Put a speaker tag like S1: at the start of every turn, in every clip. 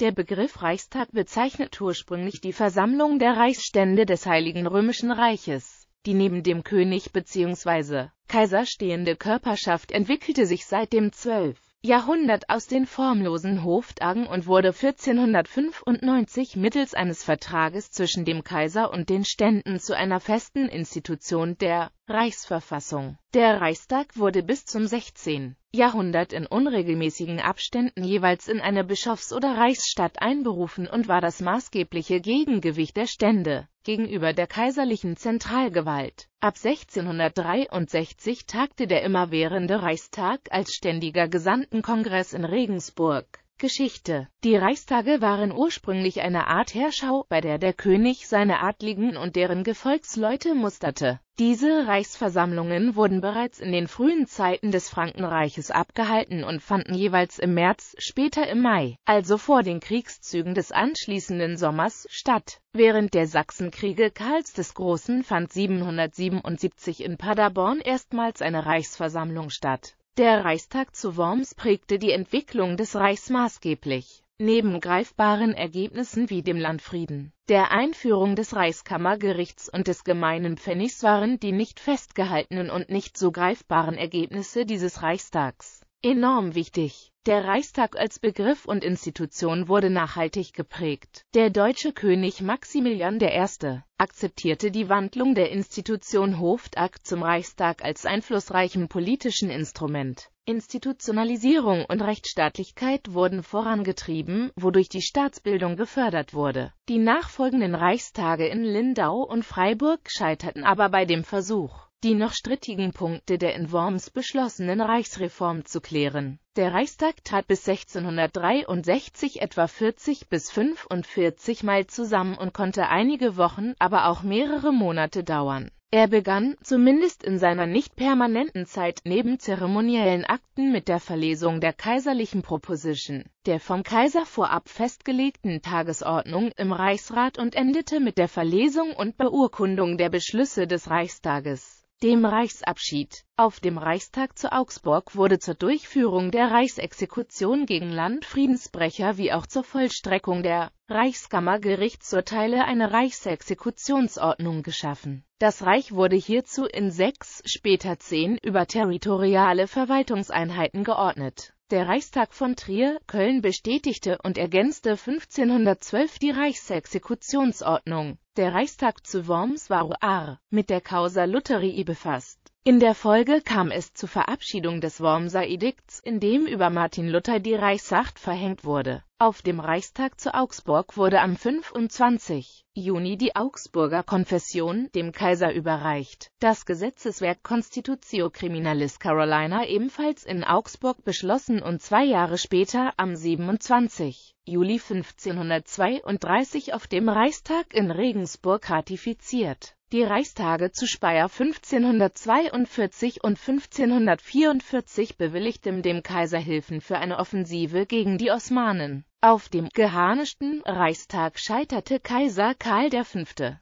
S1: Der Begriff Reichstag bezeichnet ursprünglich die Versammlung der Reichsstände des Heiligen Römischen Reiches. Die neben dem König bzw. Kaiser stehende Körperschaft entwickelte sich seit dem 12. Jahrhundert aus den formlosen Hoftagen und wurde 1495 mittels eines Vertrages zwischen dem Kaiser und den Ständen zu einer festen Institution der Reichsverfassung. Der Reichstag wurde bis zum 16. Jahrhundert in unregelmäßigen Abständen jeweils in eine Bischofs- oder Reichsstadt einberufen und war das maßgebliche Gegengewicht der Stände gegenüber der kaiserlichen Zentralgewalt. Ab 1663 tagte der immerwährende Reichstag als ständiger Gesandtenkongress in Regensburg Geschichte. Die Reichstage waren ursprünglich eine Art Herrschau, bei der der König seine Adligen und deren Gefolgsleute musterte. Diese Reichsversammlungen wurden bereits in den frühen Zeiten des Frankenreiches abgehalten und fanden jeweils im März, später im Mai, also vor den Kriegszügen des anschließenden Sommers, statt. Während der Sachsenkriege Karls des Großen fand 777 in Paderborn erstmals eine Reichsversammlung statt der Reichstag zu Worms prägte die Entwicklung des Reichs maßgeblich. Neben greifbaren Ergebnissen wie dem Landfrieden, der Einführung des Reichskammergerichts und des gemeinen Pfennigs waren die nicht festgehaltenen und nicht so greifbaren Ergebnisse dieses Reichstags enorm wichtig. Der Reichstag als Begriff und Institution wurde nachhaltig geprägt. Der deutsche König Maximilian I. akzeptierte die Wandlung der Institution Hoftag zum Reichstag als einflussreichem politischen Instrument. Institutionalisierung und Rechtsstaatlichkeit wurden vorangetrieben, wodurch die Staatsbildung gefördert wurde. Die nachfolgenden Reichstage in Lindau und Freiburg scheiterten aber bei dem Versuch, die noch strittigen Punkte der in Worms beschlossenen Reichsreform zu klären. Der Reichstag tat bis 1663 etwa 40 bis 45 Mal zusammen und konnte einige Wochen, aber auch mehrere Monate dauern. Er begann, zumindest in seiner nicht permanenten Zeit, neben zeremoniellen Akten mit der Verlesung der kaiserlichen Proposition, der vom Kaiser vorab festgelegten Tagesordnung im Reichsrat und endete mit der Verlesung und Beurkundung der Beschlüsse des Reichstages dem Reichsabschied. Auf dem Reichstag zu Augsburg wurde zur Durchführung der Reichsexekution gegen Landfriedensbrecher wie auch zur Vollstreckung der Reichskammergerichtsurteile eine Reichsexekutionsordnung geschaffen. Das Reich wurde hierzu in sechs, später zehn, über territoriale Verwaltungseinheiten geordnet. Der Reichstag von Trier, Köln bestätigte und ergänzte 1512 die Reichsexekutionsordnung der Reichstag zu Worms war R. mit der Causa Lutherii befasst. In der Folge kam es zur Verabschiedung des Wormser Edikts, in dem über Martin Luther die Reichsacht verhängt wurde. Auf dem Reichstag zu Augsburg wurde am 25. Juni die Augsburger Konfession dem Kaiser überreicht. Das Gesetzeswerk Constitutio Criminalis Carolina ebenfalls in Augsburg beschlossen und zwei Jahre später am 27. Juli 1532 auf dem Reichstag in Regensburg ratifiziert die Reichstage zu Speyer 1542 und 1544 bewilligten dem Kaiser Hilfen für eine Offensive gegen die Osmanen. Auf dem geharnischten Reichstag scheiterte Kaiser Karl V.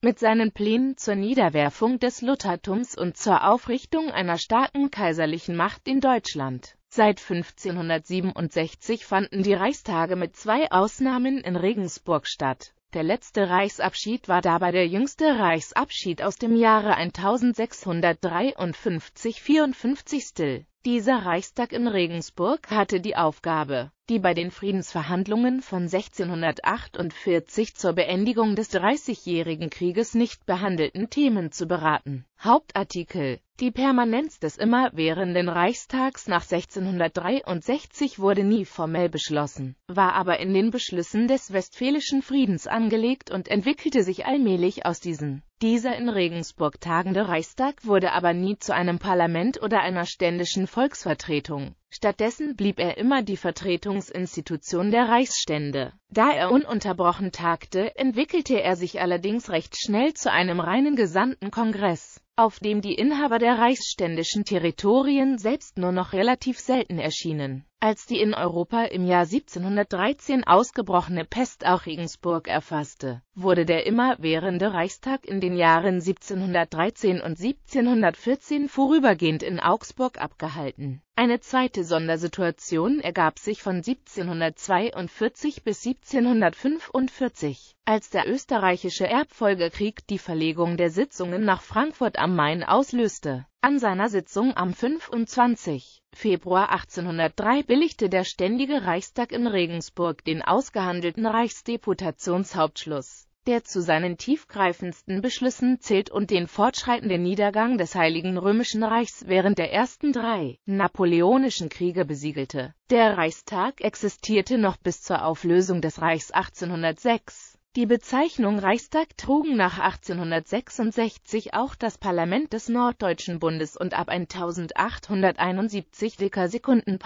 S1: mit seinen Plänen zur Niederwerfung des Luthertums und zur Aufrichtung einer starken kaiserlichen Macht in Deutschland. Seit 1567 fanden die Reichstage mit zwei Ausnahmen in Regensburg statt der letzte Reichsabschied war dabei der jüngste Reichsabschied aus dem Jahre 1653-54 Still dieser Reichstag in Regensburg hatte die Aufgabe, die bei den Friedensverhandlungen von 1648 zur Beendigung des Dreißigjährigen Krieges nicht behandelten Themen zu beraten. Hauptartikel Die Permanenz des immerwährenden Reichstags nach 1663 wurde nie formell beschlossen, war aber in den Beschlüssen des Westfälischen Friedens angelegt und entwickelte sich allmählich aus diesen dieser in Regensburg tagende Reichstag wurde aber nie zu einem Parlament oder einer ständischen Volksvertretung. Stattdessen blieb er immer die Vertretungsinstitution der Reichsstände. Da er ununterbrochen tagte, entwickelte er sich allerdings recht schnell zu einem reinen Gesandtenkongress, auf dem die Inhaber der reichsständischen Territorien selbst nur noch relativ selten erschienen als die in Europa im Jahr 1713 ausgebrochene Pest auch Regensburg erfasste, wurde der immerwährende Reichstag in den Jahren 1713 und 1714 vorübergehend in Augsburg abgehalten. Eine zweite Sondersituation ergab sich von 1742 bis 1745, als der österreichische Erbfolgekrieg die Verlegung der Sitzungen nach Frankfurt am Main auslöste an seiner Sitzung am 25. Februar 1803 billigte der Ständige Reichstag in Regensburg den ausgehandelten Reichsdeputationshauptschluss, der zu seinen tiefgreifendsten Beschlüssen zählt und den fortschreitenden Niedergang des Heiligen Römischen Reichs während der ersten drei napoleonischen Kriege besiegelte. Der Reichstag existierte noch bis zur Auflösung des Reichs 1806 die Bezeichnung Reichstag trugen nach 1866 auch das Parlament des Norddeutschen Bundes und ab 1871 vicar sekunden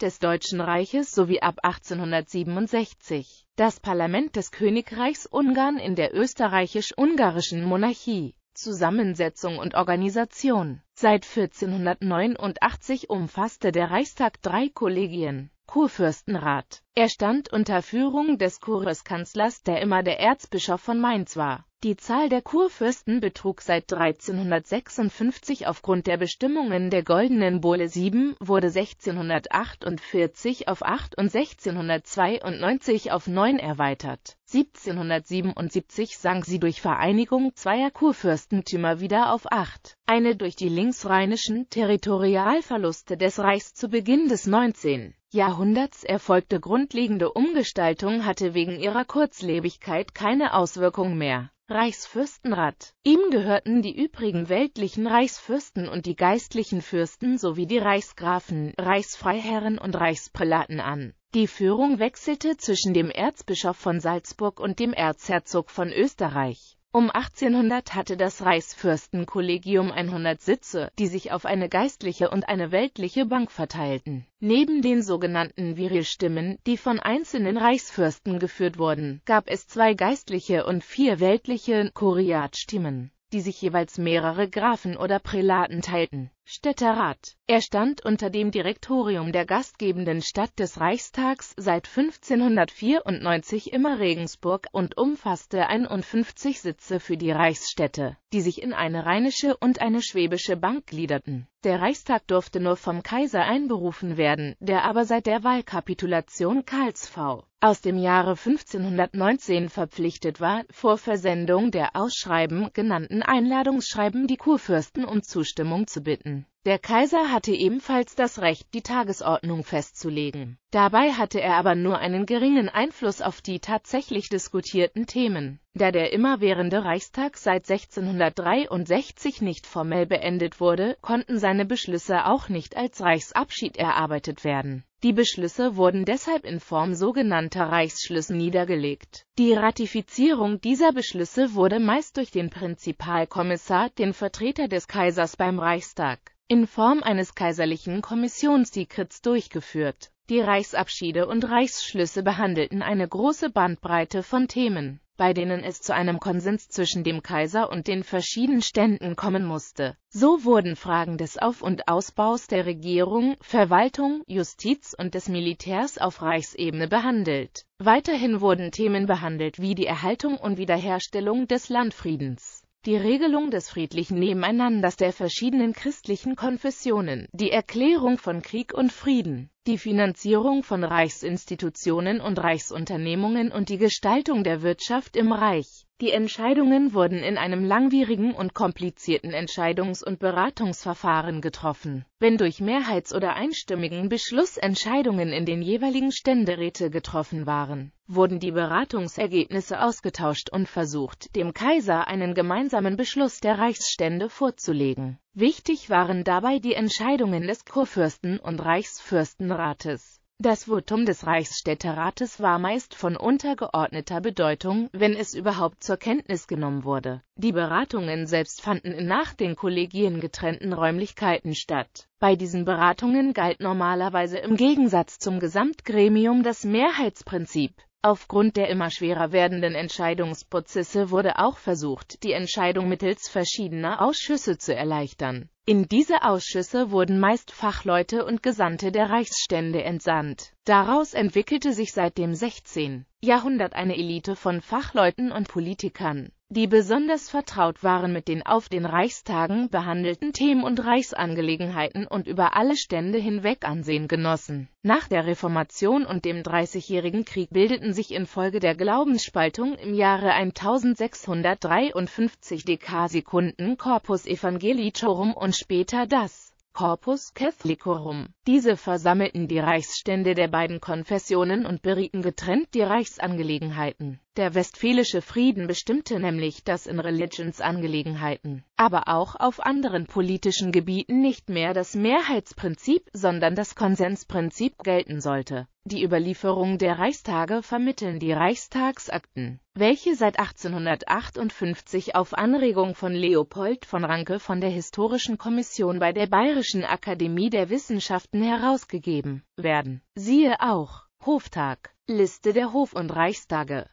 S1: des Deutschen Reiches sowie ab 1867 das Parlament des Königreichs Ungarn in der österreichisch-ungarischen Monarchie. Zusammensetzung und Organisation Seit 1489 umfasste der Reichstag drei Kollegien Kurfürstenrat. Er stand unter Führung des Kurskanzlers, der immer der Erzbischof von Mainz war. Die Zahl der Kurfürsten betrug seit 1356 aufgrund der Bestimmungen der Goldenen Bulle 7, wurde 1648 auf 8 und 1692 auf 9 erweitert 1777 sank sie durch Vereinigung zweier Kurfürstentümer wieder auf acht. Eine durch die linksrheinischen Territorialverluste des Reichs zu Beginn des 19. Jahrhunderts erfolgte grundlegende Umgestaltung hatte wegen ihrer Kurzlebigkeit keine Auswirkung mehr Reichsfürstenrat. Ihm gehörten die übrigen weltlichen Reichsfürsten und die geistlichen Fürsten sowie die Reichsgrafen, Reichsfreiherren und Reichsprälaten an. Die Führung wechselte zwischen dem Erzbischof von Salzburg und dem Erzherzog von Österreich um 1800 hatte das Reichsfürstenkollegium 100 Sitze, die sich auf eine geistliche und eine weltliche Bank verteilten. Neben den sogenannten Virilstimmen, die von einzelnen Reichsfürsten geführt wurden, gab es zwei geistliche und vier weltliche Kuriatstimmen, die sich jeweils mehrere Grafen oder Prälaten teilten. Städterat. Er stand unter dem Direktorium der gastgebenden Stadt des Reichstags seit 1594 immer Regensburg und umfasste 51 Sitze für die Reichsstädte, die sich in eine rheinische und eine schwäbische Bank gliederten. Der Reichstag durfte nur vom Kaiser einberufen werden, der aber seit der Wahlkapitulation Karls V. aus dem Jahre 1519 verpflichtet war, vor Versendung der Ausschreiben genannten Einladungsschreiben die Kurfürsten um Zustimmung zu bitten Britain. Mm. Der Kaiser hatte ebenfalls das Recht, die Tagesordnung festzulegen. Dabei hatte er aber nur einen geringen Einfluss auf die tatsächlich diskutierten Themen, da der immerwährende Reichstag seit 1663 nicht formell beendet wurde, konnten seine Beschlüsse auch nicht als Reichsabschied erarbeitet werden. Die Beschlüsse wurden deshalb in Form sogenannter Reichsschlüsse niedergelegt. Die Ratifizierung dieser Beschlüsse wurde meist durch den Prinzipalkommissar, den Vertreter des Kaisers beim Reichstag, in Form eines kaiserlichen Kommissionssekrets durchgeführt. Die Reichsabschiede und Reichsschlüsse behandelten eine große Bandbreite von Themen, bei denen es zu einem Konsens zwischen dem Kaiser und den verschiedenen Ständen kommen musste. So wurden Fragen des Auf- und Ausbaus der Regierung, Verwaltung, Justiz und des Militärs auf Reichsebene behandelt. Weiterhin wurden Themen behandelt wie die Erhaltung und Wiederherstellung des Landfriedens die Regelung des friedlichen Nebeneinanders der verschiedenen christlichen Konfessionen, die Erklärung von Krieg und Frieden die Finanzierung von Reichsinstitutionen und Reichsunternehmungen und die Gestaltung der Wirtschaft im Reich. Die Entscheidungen wurden in einem langwierigen und komplizierten Entscheidungs- und Beratungsverfahren getroffen. Wenn durch mehrheits- oder einstimmigen Beschluss Entscheidungen in den jeweiligen Ständeräte getroffen waren, wurden die Beratungsergebnisse ausgetauscht und versucht, dem Kaiser einen gemeinsamen Beschluss der Reichsstände vorzulegen. Wichtig waren dabei die Entscheidungen des Kurfürsten und Reichsfürstenrates. Das Votum des Reichsstädterates war meist von untergeordneter Bedeutung, wenn es überhaupt zur Kenntnis genommen wurde. Die Beratungen selbst fanden in nach den Kollegien getrennten Räumlichkeiten statt. Bei diesen Beratungen galt normalerweise im Gegensatz zum Gesamtgremium das Mehrheitsprinzip. Aufgrund der immer schwerer werdenden Entscheidungsprozesse wurde auch versucht, die Entscheidung mittels verschiedener Ausschüsse zu erleichtern in diese Ausschüsse wurden meist Fachleute und Gesandte der Reichsstände entsandt. Daraus entwickelte sich seit dem 16. Jahrhundert eine Elite von Fachleuten und Politikern, die besonders vertraut waren mit den auf den Reichstagen behandelten Themen und Reichsangelegenheiten und über alle Stände hinweg Ansehen genossen. Nach der Reformation und dem Dreißigjährigen Krieg bildeten sich infolge der Glaubensspaltung im Jahre 1653 Dekasikunden Corpus Evangelicorum und später das Corpus Catholicorum. Diese versammelten die Reichsstände der beiden Konfessionen und berieten getrennt die Reichsangelegenheiten. Der Westfälische Frieden bestimmte nämlich, dass in Religionsangelegenheiten, aber auch auf anderen politischen Gebieten nicht mehr das Mehrheitsprinzip, sondern das Konsensprinzip gelten sollte. Die Überlieferung der Reichstage vermitteln die Reichstagsakten, welche seit 1858 auf Anregung von Leopold von Ranke von der Historischen Kommission bei der Bayerischen Akademie der Wissenschaften herausgegeben werden. Siehe auch Hoftag, Liste der Hof- und Reichstage